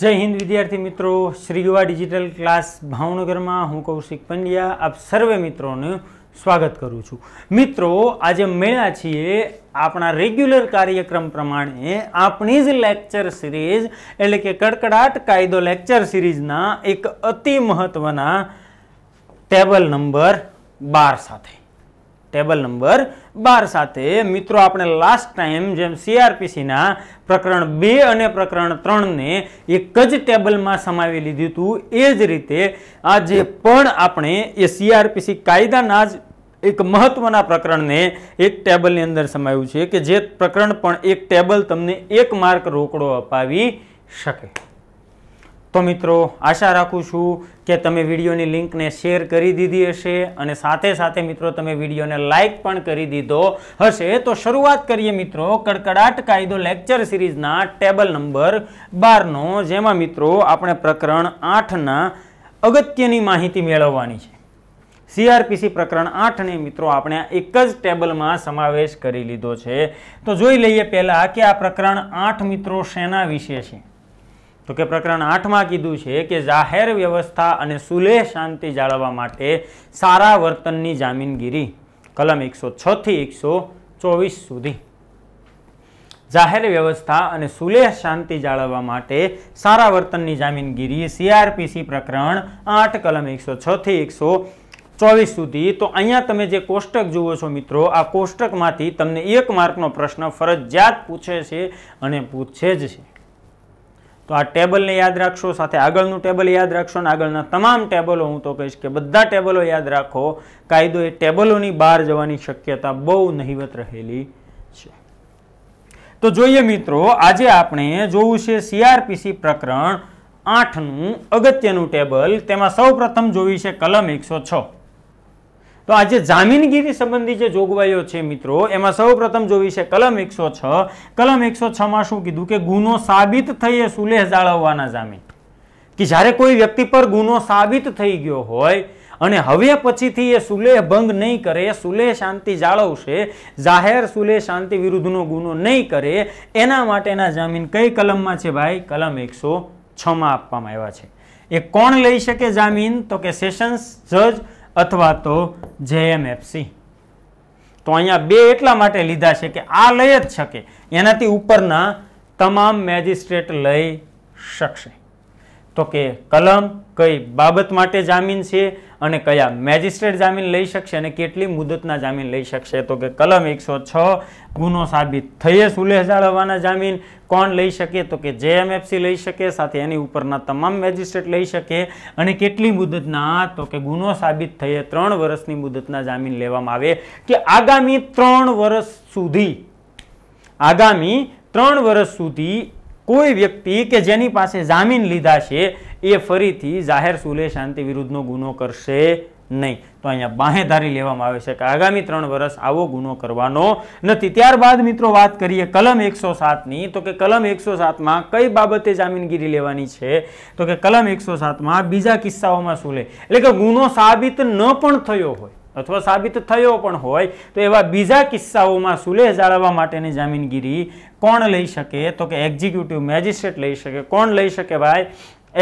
જય હિન્દ વિદ્યાર્થી મિત્રો શ્રી યુવા ડિજિટલ ક્લાસ ભાવનગરમાં હું કૌશિક પંડ્યા આપ સર્વે મિત્રોનું સ્વાગત કરું છું મિત્રો આજે મળ્યા છીએ આપણા રેગ્યુલર કાર્યક્રમ પ્રમાણે આપણી જ લેક્ચર સિરીઝ એટલે કે કડકડાટ કાયદો લેક્ચર સિરીઝના એક અતિ મહત્વના ટેબલ નંબર બાર સાથે ટેબલ નંબર બાર સાથે મિત્રો આપણે લાસ્ટ ટાઈમ જેમ સીઆરપીસીના પ્રકરણ બે અને પ્રકરણ ત્રણને એક જ ટેબલમાં સમાવી લીધું હતું એ જ રીતે આજે પણ આપણે એ સીઆરપીસી કાયદાના જ એક મહત્વના પ્રકરણને એક ટેબલની અંદર સમાયું છે કે જે પ્રકરણ પણ એક ટેબલ તમને એક માર્ક રોકડો અપાવી શકે તો મિત્રો આશા રાખું છું કે તમે વિડીયોની લિંકને શેર કરી દીધી હશે અને સાથે સાથે મિત્રો તમે વિડીયોને લાઇક પણ કરી દીધો હશે તો શરૂઆત કરીએ મિત્રો કડકડાટ કાયદો લેક્ચર સિરીઝના ટેબલ નંબર બારનો જેમાં મિત્રો આપણે પ્રકરણ આઠના અગત્યની માહિતી મેળવવાની છે સીઆરપીસી પ્રકરણ આઠને મિત્રો આપણે એક જ ટેબલમાં સમાવેશ કરી લીધો છે તો જોઈ લઈએ પહેલાં કે આ પ્રકરણ આઠ મિત્રો શેના વિશે છે તો કે પ્રકરણ આઠમાં કીધું છે કે જાહેર વ્યવસ્થા અને સુલેહ શાંતિ જાળવવા માટે સારા વર્તનની જામીનગીરી કલમ એકસો છથી એકસો ચોવીસ સુધી જાહેર વ્યવસ્થા અને સુલેહ શાંતિ જાળવવા માટે સારા વર્તનની જામીનગીરી સીઆરપીસી પ્રકરણ આઠ કલમ એકસો છથી એકસો ચોવીસ સુધી તો અહીંયા તમે જે કોષ્ટક જુઓ છો મિત્રો આ કોષ્ટકમાંથી તમને એક માર્કનો પ્રશ્ન ફરજિયાત પૂછે છે અને પૂછે જ છે તો આ ટેબલને યાદ રાખશો સાથે આગળનું ટેબલ યાદ રાખશો અને આગળના તમામ ટેબલો હું તો કહીશ કે બધા ટેબલો યાદ રાખો કાયદો એ ટેબલોની બહાર જવાની શક્યતા બહુ નહીવત રહેલી છે તો જોઈએ મિત્રો આજે આપણે જોવું છે સીઆરપીસી પ્રકરણ આઠનું અગત્યનું ટેબલ તેમાં સૌ પ્રથમ જોવી છે કલમ એકસો છ તો આજે જામીનગીરી સંબંધી જે જોગવાઈઓ છે મિત્રો એમાં સૌપ્રથમ જોવી છે કલમ એકસો છ કલમ એકસો છમાં શું કીધું કે ગુનો સાબિત થઈએ સુલેહ જાળવવાના જામીન કે જ્યારે કોઈ વ્યક્તિ પર ગુનો સાબિત થઈ ગયો હોય અને હવે પછીથી એ સુલેહ ભંગ નહીં કરે સુલેહ શાંતિ જાળવશે જાહેર સુલેહ શાંતિ વિરુદ્ધનો ગુનો નહીં કરે એના માટેના જામીન કઈ કલમમાં છે ભાઈ કલમ એકસો છમાં આપવામાં આવ્યા છે એ કોણ લઈ શકે જામીન તો કે સેશન્સ જજ અથવા તો જેએમએફસી તો અહીંયા બે એટલા માટે લીધા છે કે આ લઈ જ શકે એનાથી ઉપરના તમામ મેજિસ્ટ્રેટ લઈ શકશે તો કે કલમ કઈ બાબત માટે જામીન છે અને કયા મેજિસ્ટ્રેટ જામીન લઈ શકશે અને કેટલી મુદતના જામીન લઈ શકશે તો કે કલમ એકસો છ ગુનો સાબિત થઈએ સુલેહ જાળવવાના જામીન કોણ લઈ શકે તો કે જેએમએફસી લઈ શકે સાથે એની ઉપરના તમામ મેજિસ્ટ્રેટ લઈ શકે અને કેટલી મુદતના તો કે ગુનો સાબિત થઈએ ત્રણ વર્ષની મુદતના જામીન લેવામાં આવે કે આગામી ત્રણ વર્ષ સુધી આગામી ત્રણ વર્ષ સુધી કોઈ વ્યક્તિ કે જેની પાસે જામીન લીધા છે એ ફરીથી જાહેર સુલે શાંતિ વિરુદ્ધનો ગુનો કરશે નહીં તો અહીંયા બાહેધારી લેવામાં આવે છે કે આગામી ત્રણ વર્ષ આવો ગુનો કરવાનો નથી ત્યારબાદ મિત્રો વાત કરીએ કલમ એકસો સાતની તો કે કલમ એકસો સાતમાં કઈ બાબતે જામીનગીરી લેવાની છે તો કે કલમ એકસો સાતમાં બીજા કિસ્સાઓમાં શું એટલે કે ગુનો સાબિત ન પણ થયો હોય અથવા સાબિત થયો પણ હોય તો એવા બીજા કિસ્સાઓમાં સુલેહ જાળવવા માટેની જામીનગીરી કોણ લઈ શકે તો કે એક્ઝિક્યુટિવ મેજિસ્ટ્રેટ લઈ શકે કોણ લઈ શકે ભાઈ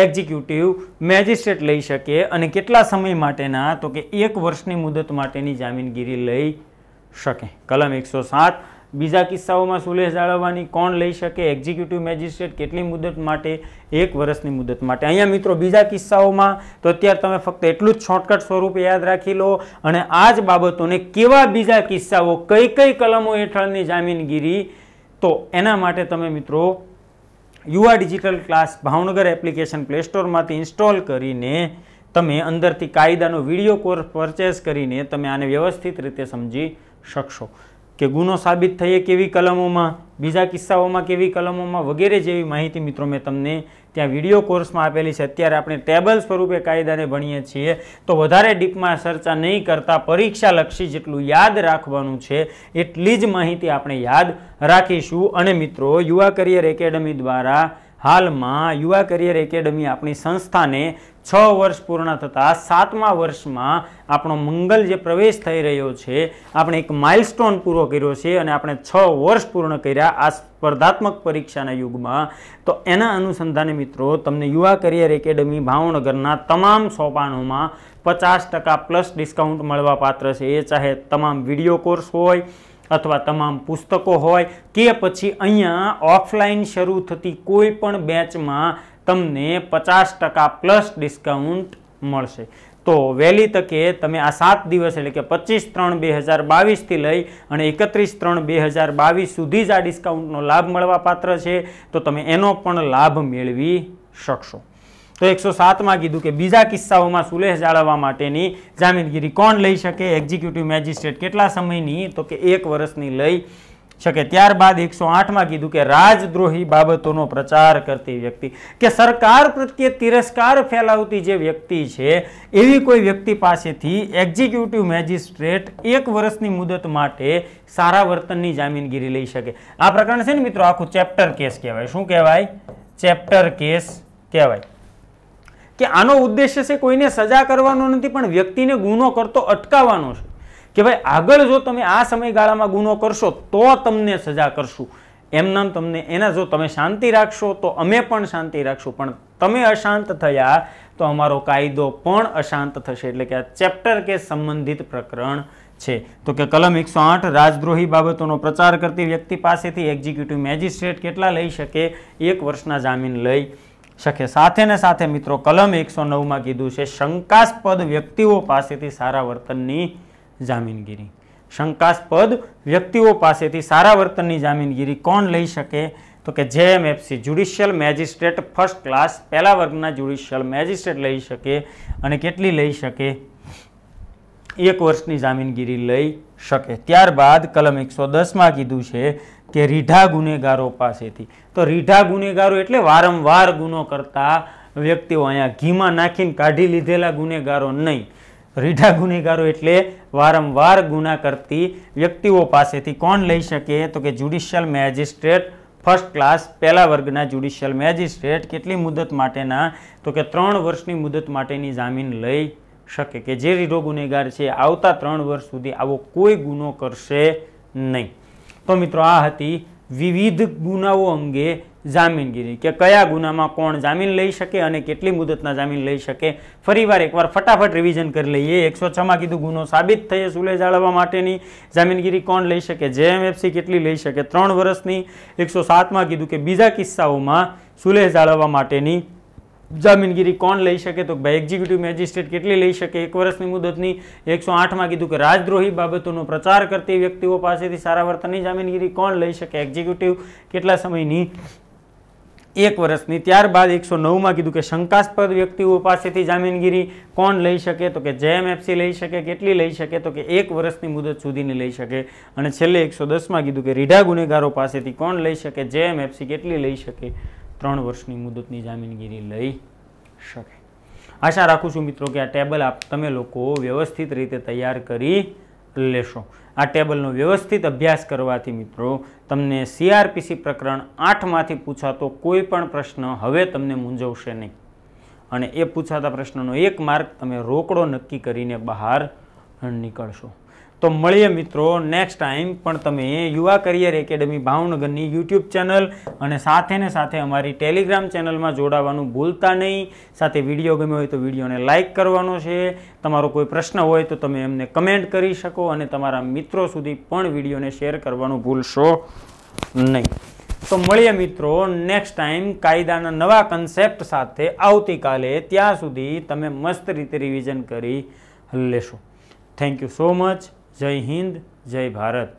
એક્ઝિક્યુટિવ મેજિસ્ટ્રેટ લઈ શકે અને કેટલા સમય માટેના તો કે એક વર્ષની મુદત માટેની જામીનગીરી લઈ શકે કલમ એકસો સાત બીજા કિસ્સાઓમાં સુલેહ જાળવવાની કોણ લઈ શકે એક્ઝિક્યુટિવ મેજિસ્ટ્રેટ કેટલી મુદત માટે એક વર્ષની મુદત માટે અહીંયા મિત્રો બીજા કિસ્સાઓમાં તો અત્યારે તમે ફક્ત એટલું જ શોર્ટકટ સ્વરૂપે યાદ રાખી લો અને આ જ બાબતોને કેવા બીજા કિસ્સાઓ કઈ કઈ કલમો હેઠળની જામીનગીરી તો એના માટે તમે મિત્રો Yuva digital class Bhavnagar application play સ્ટોરમાંથી ઇન્સ્ટોલ કરીને તમે અંદરથી કાયદાનો વિડીયો કોર્સ પરચેસ કરીને તમે આને વ્યવસ્થિત રીતે સમજી શકશો કે ગુનો સાબિત થઈએ કેવી કલમોમાં બીજા કિસ્સાઓમાં કેવી કલમોમાં વગેરે જેવી માહિતી મિત્રો મેં તમને ત્યાં વિડીયો કોર્સમાં આપેલી છે અત્યારે આપણે ટેબલ સ્વરૂપે કાયદાને ભણીએ છીએ તો વધારે ડીપમાં ચર્ચા નહીં કરતાં પરીક્ષાલક્ષી જેટલું યાદ રાખવાનું છે એટલી જ માહિતી આપણે યાદ રાખીશું અને મિત્રો યુવા કરિયર એકેડમી દ્વારા હાલમાં યુવા કરિયર એકેડમી આપણી સંસ્થાને છ વર્ષ પૂર્ણ થતાં સાતમા વર્ષમાં આપણો મંગલ જે પ્રવેશ થઈ રહ્યો છે આપણે એક માઇલસ્ટોન પૂરો કર્યો છે અને આપણે છ વર્ષ પૂર્ણ કર્યા આ સ્પર્ધાત્મક પરીક્ષાના યુગમાં તો એના અનુસંધાને મિત્રો તમને યુવા કરિયર એકેડમી ભાવનગરના તમામ સોપાનોમાં પચાસ ટકા પ્લસ ડિસ્કાઉન્ટ મળવા પાત્ર છે એ ચાહે તમામ વિડીયો કોર્સ હોય અથવા તમામ પુસ્તકો હોય કે પછી અહીંયા ઓફલાઈન શરૂ થતી કોઈ પણ બેચમાં તમને પચાસ ટકા પ્લસ ડિસ્કાઉન્ટ મળશે તો વહેલી તકે તમે આ સાત દિવસ એટલે કે પચીસ ત્રણ બે હજાર બાવીસથી લઈ અને એકત્રીસ ત્રણ બે હજાર બાવીસ સુધી જ આ ડિસ્કાઉન્ટનો લાભ મળવા પાત્ર છે તો તમે એનો પણ લાભ મેળવી શકશો તો એકસો સાતમાં કીધું કે બીજા કિસ્સાઓમાં સુલેહ જાળવવા માટેની જામીનગીરી કોણ લઈ શકે એક્ઝિક્યુટિવ મેજિસ્ટ્રેટ કેટલા સમયની તો કે એક વર્ષની લઈ શકે ત્યારબાદ એકસો આઠમાં કીધું કે રાજદ્રોહી બાબતોનો પ્રચાર કરતી વ્યક્તિ કે સરકાર પ્રત્યે તિરસ્કાર ફેલાવતી જે વ્યક્તિ છે એવી કોઈ વ્યક્તિ પાસેથી એક્ઝિક્યુટિવ મેજિસ્ટ્રેટ એક વર્ષની મુદત માટે સારા વર્તનની જામીનગીરી લઈ શકે આ પ્રકરણ છે ને મિત્રો આખું ચેપ્ટર કેસ કહેવાય શું કહેવાય ચેપ્ટર કેસ કહેવાય કે આનો ઉદ્દેશ્ય છે કોઈને સજા કરવાનો નથી પણ વ્યક્તિને ગુનો કરતો અટકાવવાનો છે કે ભાઈ આગળ જો તમે આ સમયગાળામાં ગુનો કરશો તો તમને સજા કરશું એમ તમને એના જો તમે શાંતિ રાખશો તો અમે પણ શાંતિ રાખશું પણ તમે અશાંત થયા તો અમારો કાયદો પણ અશાંત થશે એટલે કે આ ચેપ્ટર કે સંબંધિત પ્રકરણ છે તો કે કલમ એકસો આઠ રાજદ્રોહી બાબતોનો પ્રચાર કરતી વ્યક્તિ પાસેથી એક્ઝિક્યુટિવ મેજિસ્ટ્રેટ કેટલા લઈ શકે એક વર્ષના જામીન લઈ શકે સાથે ને સાથે મિત્રો કલમ એકસો નવમાં કીધું છે શંકાસ્પદ વ્યક્તિઓ પાસેથી સારા વર્તનની જામીનગીરી શંકાસ્પદ વ્યક્તિઓ પાસેથી સારા વર્તનની જામીનગીરી કોણ લઈ શકે તો કે JMFC judicial magistrate first class પહેલા વર્ગના જ્યુડિશિયલ મેજિસ્ટ્રેટ લઈ શકે અને કેટલી લઈ શકે એક વર્ષની જામીનગીરી લઈ શકે ત્યારબાદ કલમ એકસો દસમાં કીધું છે કે રીઢા ગુનેગારો પાસેથી તો રીઢા ગુનેગારો એટલે વારંવાર ગુનો કરતા વ્યક્તિઓ અહીંયા ઘીમાં નાખીને કાઢી લીધેલા ગુનેગારો નહીં રીઢા ગુનેગારો એટલે વારંવાર ગુના કરતી વ્યક્તિઓ પાસેથી કોણ લઈ શકે તો કે જ્યુડિશિયલ મેજિસ્ટ્રેટ ફર્સ્ટ ક્લાસ પહેલા વર્ગના જ્યુડિશિયલ મેજિસ્ટ્રેટ કેટલી મુદત માટેના તો કે ત્રણ વર્ષની મુદત માટેની જામીન લઈ શકે કે જે રીઢો ગુનેગાર છે આવતા ત્રણ વર્ષ સુધી આવો કોઈ ગુનો કરશે નહીં તો મિત્રો આ હતી વિવિધ ગુનાઓ અંગે જામીનગીરી કે કયા ગુનામાં કોણ જામીન લઈ શકે અને કેટલી મુદતના જામીન લઈ શકે ફરીવાર એકવાર ફટાફટ રિવિઝન કરી લઈએ એકસો છમાં કીધું ગુનો સાબિત થયે સુલે જાળવવા માટેની જામીનગીરી કોણ લઈ શકે જેએમએફસી કેટલી લઈ શકે ત્રણ વર્ષની એકસો સાતમાં કીધું કે બીજા કિસ્સાઓમાં સુલેહ જાળવવા માટેની જામીનગીરી કોણ લઈ શકે તો ભાઈ એક્ઝિક્યુટિવ મેજિસ્ટ્રેટ કેટલી લઈ શકે એક વર્ષની મુદતની એકસો આઠમાં કીધું કે રાજદ્રોહી બાબતોનો પ્રચાર કરતી વ્યક્તિઓ પાસેથી સારા વર્તનની જામીનગીરી કોણ લઈ શકે એક્ઝિક્યુટિવ કેટલા સમયની એક વર્ષની ત્યારબાદ એકસો નવમાં કીધું કે શંકાસ્પદ વ્યક્તિઓ પાસેથી જામીનગીરી કોણ લઈ શકે તો કે જેએમએફસી લઈ શકે કેટલી લઈ શકે તો કે એક વર્ષની મુદત સુધીની લઈ શકે અને છેલ્લે એકસો દસમાં કીધું કે રીઢા ગુનેગારો પાસેથી કોણ લઈ શકે જેએમએફસી કેટલી લઈ શકે ત્રણ વર્ષની મુદતની જામીનગીરી લઈ શકે આશા રાખું છું મિત્રો કે આ ટેબલ આપ તમે લોકો વ્યવસ્થિત રીતે તૈયાર કરી લેશો આ ટેબલનો વ્યવસ્થિત અભ્યાસ કરવાથી મિત્રો તમને સીઆરપીસી પ્રકરણ આઠમાંથી પૂછાતો કોઈ પણ પ્રશ્ન હવે તમને મૂંઝવશે નહીં અને એ પૂછાતા પ્રશ્નનો એક માર્ક તમે રોકડો નક્કી કરીને બહાર નીકળશો તો મળીએ મિત્રો નેક્સ્ટ ટાઈમ પણ તમે યુવા કરિયર એકેડમી ભાવનગરની યુટ્યુબ ચેનલ અને સાથેને સાથે અમારી ટેલિગ્રામ ચેનલમાં જોડાવાનું ભૂલતા નહીં સાથે વિડીયો ગમે હોય તો વિડીયોને લાઇક કરવાનો છે તમારો કોઈ પ્રશ્ન હોય તો તમે એમને કમેન્ટ કરી શકો અને તમારા મિત્રો સુધી પણ વિડીયોને શેર કરવાનું ભૂલશો નહીં તો મળીએ મિત્રો નેક્સ્ટ ટાઈમ કાયદાના નવા કન્સેપ્ટ સાથે આવતીકાલે ત્યાં સુધી તમે મસ્ત રીતે રિવિઝન કરી લેશો થેન્ક યુ સો મચ જય હિન્દ જય ભારત